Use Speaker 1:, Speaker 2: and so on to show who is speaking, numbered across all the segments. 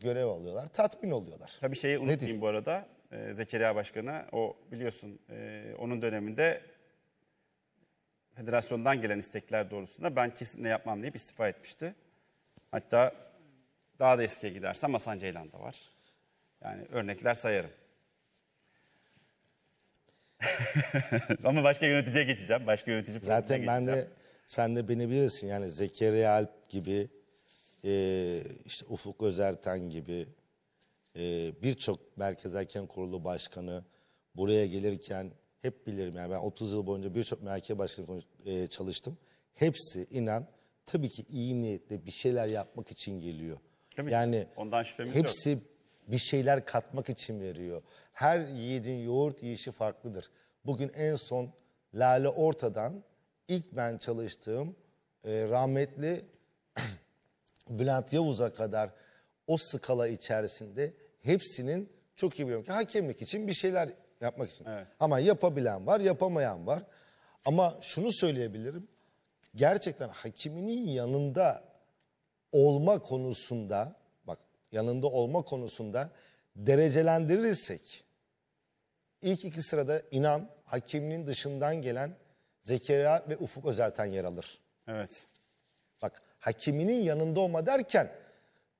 Speaker 1: görev alıyorlar. Tatmin oluyorlar. Tabii şeyi unutmayayım Nedir? bu arada. E, Zekeriya Başkan'a o biliyorsun e, onun döneminde federasyondan gelen istekler doğrultusunda ben kesinlikle yapmam deyip istifa etmişti. Hatta daha da eskiye gidersem Hasan Ceylan da var. Yani örnekler sayarım.
Speaker 2: Ama başka yöneticiye geçeceğim. Başka yönetici Zaten ben geçeceğim. de sen de beni bilirsin yani Zekeriya Alp gibi e, işte Ufuk Özerten gibi e, birçok Merkez Erken Kurulu Başkanı buraya gelirken hep bilirim yani ben 30 yıl boyunca birçok merkez başkanı e, ee, çalıştım. Hepsi inan tabii ki iyi niyetle bir şeyler yapmak için geliyor. Tabii. Yani ondan
Speaker 1: şüphemiz hepsi
Speaker 2: yok. bir şeyler katmak için veriyor. Her yiğidin yoğurt yiyişi farklıdır. Bugün en son Lale Orta'dan ilk ben çalıştığım e, rahmetli Bülent Yavuz'a kadar o skala içerisinde hepsinin çok iyi biliyorum ki hakemlik için bir şeyler yapmak için. Evet. Ama yapabilen var, yapamayan var. Ama şunu söyleyebilirim. Gerçekten hakiminin yanında olma konusunda bak yanında olma konusunda derecelendirilirsek ilk iki sırada inan hakiminin dışından gelen Zekeriya ve Ufuk Özerten yer alır. Evet hakiminin yanında olma derken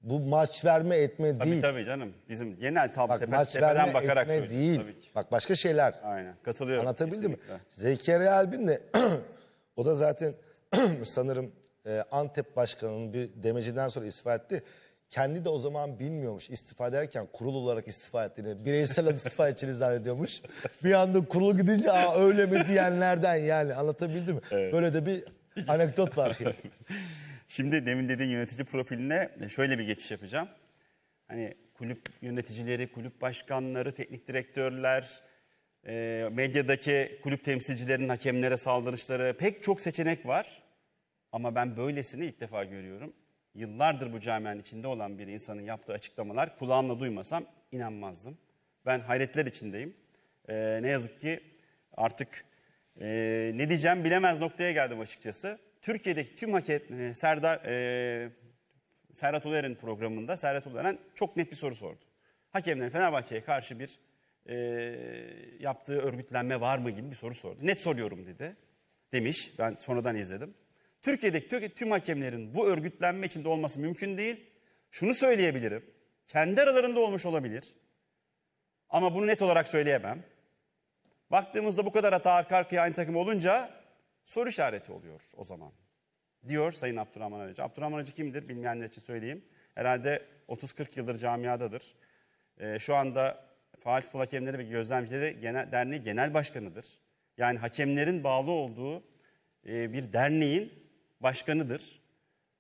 Speaker 2: bu maç verme etme tabii, değil. Tabii
Speaker 1: canım. Bizim genel tab Bak, tepe, maç verme bakarak etme değil.
Speaker 2: Tabii Bak başka şeyler. Aynen. Katılıyorum. Anlatabildim mi? Zekeriya Albin de o da zaten sanırım e, Antep Başkanı'nın bir demecinden sonra istifa etti. Kendi de o zaman bilmiyormuş istifa ederken kurul olarak istifa ettiğini. Bireysel istifa ettiğini zannediyormuş. bir anda kurul gidince Aa, öyle mi diyenlerden yani anlatabildim mi? Evet. Böyle de bir anekdot
Speaker 1: var. ki. Şimdi demin dediğin yönetici profiline e, şöyle bir geçiş yapacağım. Hani kulüp yöneticileri, kulüp başkanları, teknik direktörler, e, medyadaki kulüp temsilcilerinin hakemlere saldırışları pek çok seçenek var. Ama ben böylesini ilk defa görüyorum. Yıllardır bu camianın içinde olan bir insanın yaptığı açıklamalar kulağımla duymasam inanmazdım. Ben hayretler içindeyim. E, ne yazık ki artık e, ne diyeceğim bilemez noktaya geldim açıkçası. Türkiye'deki tüm haket e, Serdar e, Serhat Uler'in programında Serhat Uler'en çok net bir soru sordu. Hakemlerin Fenerbahçe'ye karşı bir e, yaptığı örgütlenme var mı gibi bir soru sordu. Net soruyorum dedi. Demiş. Ben sonradan izledim. Türkiye'deki tüm hakemlerin bu örgütlenme içinde olması mümkün değil. Şunu söyleyebilirim. Kendi aralarında olmuş olabilir. Ama bunu net olarak söyleyemem. Baktığımızda bu kadar hata arka arkaya aynı takım olunca soru işareti oluyor o zaman. Diyor Sayın Abdurrahman Aracı. Abdurrahman Aracı kimdir bilmeyenler için söyleyeyim. Herhalde 30-40 yıldır camiadadır. E, şu anda Faal Futbol Hakemleri ve Gözlemcileri Genel, Derneği Genel Başkanıdır. Yani hakemlerin bağlı olduğu e, bir derneğin başkanıdır.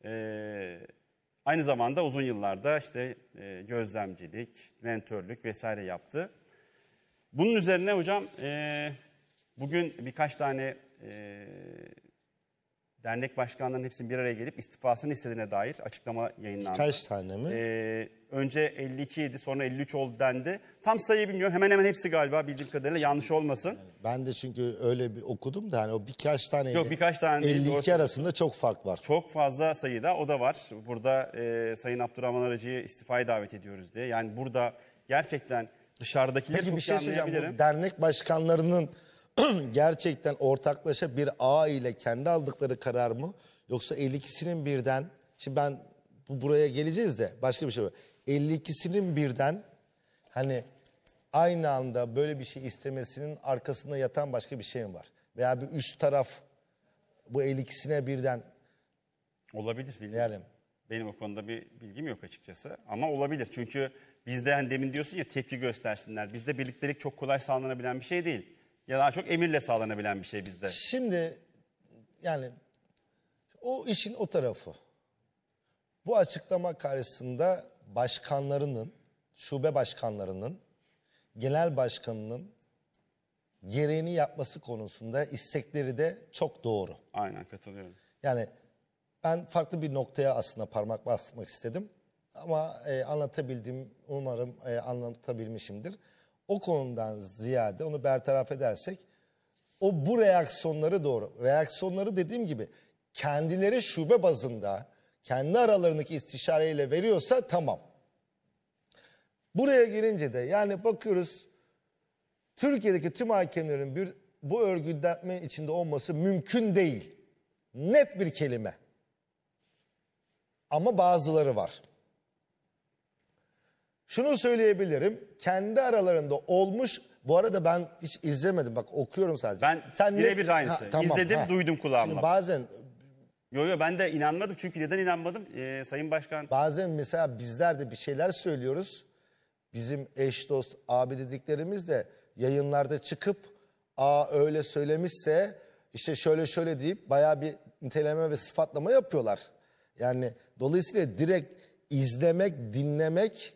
Speaker 1: E, aynı zamanda uzun yıllarda işte e, gözlemcilik, mentörlük vesaire yaptı. Bunun üzerine hocam e, bugün birkaç tane e, dernek başkanlarının hepsinin bir araya gelip istifasını istediğine dair açıklama yayınlandı. Kaç tane mi? Ee, önce 52 idi sonra 53 oldu dendi. Tam sayıyı bilmiyorum hemen hemen hepsi galiba bildiğim kadarıyla yanlış
Speaker 2: olmasın. Yani ben de çünkü öyle bir okudum da hani o birkaç tane Yok, birkaç tane 52 değil, arasında çok fark var. Çok
Speaker 1: fazla sayıda o da var. Burada e, Sayın Abdurrahman Aracı'yı istifaya davet ediyoruz diye. Yani burada gerçekten dışarıdakileri Peki, çok bir şey söyleyeceğim. Bu
Speaker 2: dernek başkanlarının gerçekten ortaklaşa bir ağ ile kendi aldıkları karar mı? Yoksa 52'sinin birden, şimdi ben bu buraya geleceğiz de başka bir şey var. 52'sinin birden hani aynı anda böyle bir şey istemesinin arkasında yatan başka bir şey mi var? Veya bir üst taraf bu 52'sine birden
Speaker 1: olabilir bilmiyorum. Benim o konuda bir bilgim yok açıkçası ama olabilir. Çünkü bizde hani demin diyorsun ya tepki göstersinler. Bizde birliktelik çok kolay sağlanabilen bir şey değil. Ya daha çok emirle sağlanabilen bir şey bizde.
Speaker 2: Şimdi yani o işin o tarafı. Bu açıklama karşısında başkanlarının, şube başkanlarının, genel başkanının gereğini yapması konusunda istekleri de çok doğru. Aynen katılıyorum. Yani ben farklı bir noktaya aslında parmak basmak istedim. Ama e, anlatabildim, umarım e, anlatabilmişimdir o konudan ziyade onu bertaraf edersek o bu reaksiyonları doğru. Reaksiyonları dediğim gibi kendileri şube bazında kendi aralarındaki istişareyle veriyorsa tamam. Buraya gelince de yani bakıyoruz Türkiye'deki tüm hakemlerin bir, bu örgütlenme içinde olması mümkün değil. Net bir kelime. Ama bazıları var. Şunu söyleyebilirim. Kendi aralarında olmuş bu arada ben hiç izlemedim. Bak okuyorum sadece. Ben Sen birebir aynısı. Ha, tamam, İzledim, ha. duydum kulağımla. Şimdi bazen Yo yo ben de inanmadım. Çünkü neden inanmadım? Ee, Sayın Başkan bazen mesela bizler de bir şeyler söylüyoruz. Bizim eş dost abi dediklerimiz de yayınlarda çıkıp aa öyle söylemişse işte şöyle şöyle deyip bayağı bir niteleme ve sıfatlama yapıyorlar. Yani dolayısıyla direkt izlemek, dinlemek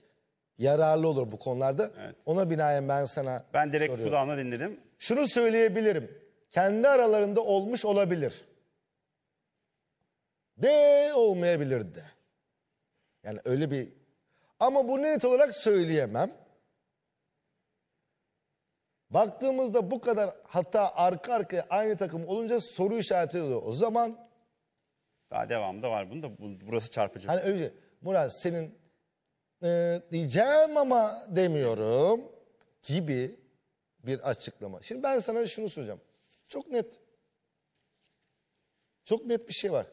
Speaker 2: yararlı olur bu konularda. Evet. Ona binaen ben sana
Speaker 1: Ben direkt soruyorum. kulağına dinledim.
Speaker 2: Şunu söyleyebilirim. Kendi aralarında olmuş olabilir. De olmayabilir de. Yani öyle bir... Ama bu net olarak söyleyemem. Baktığımızda bu kadar hatta arka arkaya aynı takım olunca soru işareti oluyor. O zaman
Speaker 1: Daha devamı da var bunun da burası çarpıcı. hani öyle
Speaker 2: Murat senin e, diyeceğim ama demiyorum gibi bir açıklama. Şimdi ben sana şunu soracağım. Çok net. Çok net bir şey var.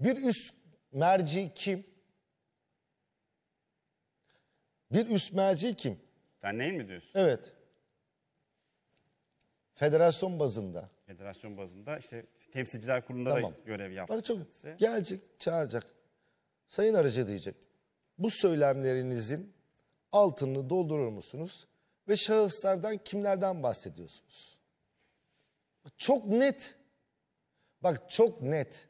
Speaker 2: Bir üst merci kim? Bir üst merci kim? Derneğin mi diyorsun? Evet. Federasyon bazında.
Speaker 1: Federasyon bazında işte temsilciler kurulunda Tamam. da
Speaker 2: görev yaptı. Bak çok kendisi. gelecek, çağıracak. Sayın aracı diyecek bu söylemlerinizin altını doldurur musunuz? Ve şahıslardan kimlerden bahsediyorsunuz? Çok net. Bak çok net.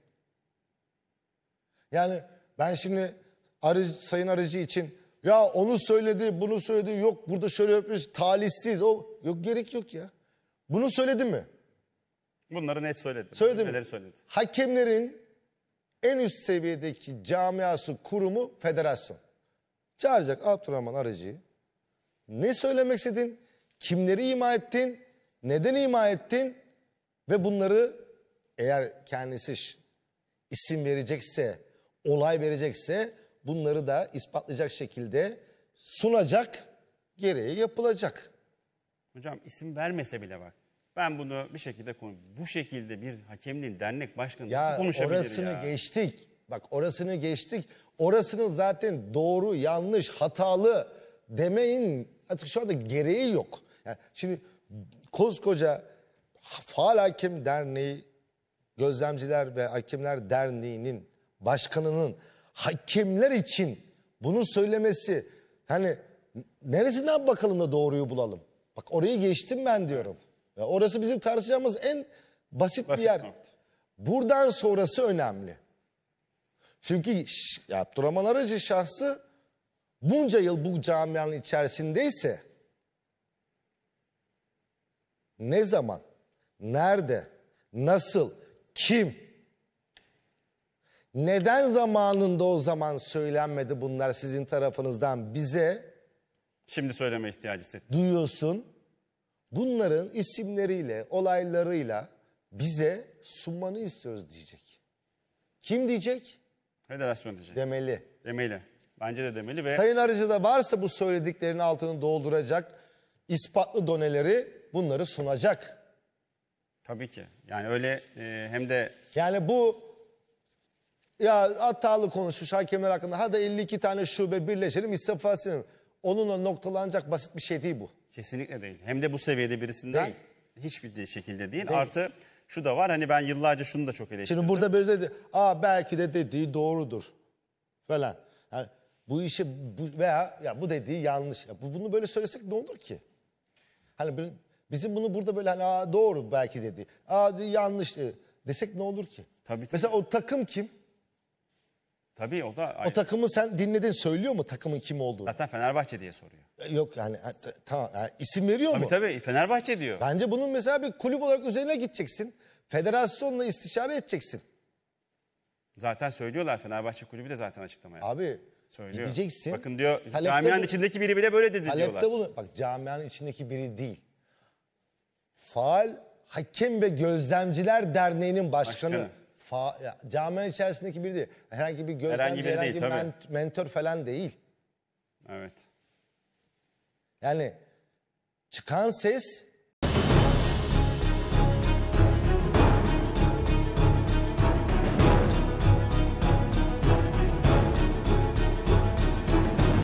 Speaker 2: Yani ben şimdi aracı, sayın aracı için ya onu söyledi, bunu söyledi, yok burada şöyle yapmış, talihsiz. O yok gerek yok ya. Bunu söyledi mi?
Speaker 1: Bunları net söyledi. Söyledi mi? Söyledi.
Speaker 2: Hakemlerin en üst seviyedeki camiası kurumu federasyon. Çağıracak Abdurrahman Arıcı'yı. Ne söylemek istedin? Kimleri ima ettin? Neden ima ettin? Ve bunları eğer kendisi isim verecekse, olay verecekse bunları da ispatlayacak şekilde sunacak, gereği yapılacak. Hocam isim vermese bile bak
Speaker 1: ben bunu bir şekilde bu şekilde bir hakemliğin dernek başkanı ya, nasıl konuşabilir orasını ya? Orasını
Speaker 2: geçtik. Bak orasını geçtik. Orasının zaten doğru, yanlış, hatalı demeyin artık şu anda gereği yok. Yani şimdi koskoca Faal Hakem Derneği, Gözlemciler ve Hakemler Derneği'nin başkanının hakemler için bunu söylemesi hani neresinden bakalım da doğruyu bulalım. Bak orayı geçtim ben diyorum. Ya orası bizim tartışacağımız en basit, basit bir yer. Nokta. Buradan sonrası önemli. Çünkü Abdurrahman Aracı şahsı bunca yıl bu camianın içerisindeyse ne zaman, nerede, nasıl, kim, neden zamanında o zaman söylenmedi bunlar sizin tarafınızdan bize? Şimdi söyleme ihtiyacı hissettim. Duyuyorsun bunların isimleriyle, olaylarıyla bize sunmanı istiyoruz diyecek. Kim diyecek?
Speaker 1: Federasyon diyecek. Demeli. Demeli. Bence de demeli ve... Sayın
Speaker 2: Arıcı'da varsa bu söylediklerinin altını dolduracak ispatlı doneleri bunları sunacak.
Speaker 1: Tabii ki. Yani öyle e, hem de...
Speaker 2: Yani bu ya hatalı konuşmuş hakemler hakkında. Hadi 52 tane şube birleşelim istifa Onunla noktalanacak basit bir şey değil bu.
Speaker 1: Kesinlikle değil. Hem de bu seviyede birisinden değil. hiçbir şekilde değil. değil. Artı şu da var hani ben yıllarca şunu da çok eleştirdim. Şimdi burada
Speaker 2: böyle dedi. Aa belki de dediği doğrudur falan. Yani bu işi bu, veya ya bu dediği yanlış. Ya bu, bunu böyle söylesek ne olur ki? Hani bizim bunu burada böyle hani Aa, doğru belki dedi. Aa yanlış dedi. desek ne olur ki? Tabii, tabii. Mesela o takım kim? Tabii o da ayrı. O takımı sen dinledin söylüyor mu takımın kim olduğunu? Zaten Fenerbahçe diye soruyor. E, yok yani e, tamam yani isim veriyor Tabii mu? tabii Fenerbahçe diyor. Bence bunun mesela bir kulüp olarak üzerine gideceksin. Federasyonla istişare edeceksin.
Speaker 1: Zaten söylüyorlar Fenerbahçe kulübü de zaten açıklamaya. Abi Söylüyor. gideceksin. Bakın diyor Talepte camianın bu- içindeki biri bile böyle dedi diyorlar. Talepte bulun.
Speaker 2: Bak camianın içindeki biri değil. Faal Hakem ve Gözlemciler Derneği'nin başkanı. Başkanı fa, ya, camianın içerisindeki biri değil. Herhangi bir gözlemci, Herhangi herhangi, değil, tabii. men- mentor falan değil. Evet. Yani çıkan ses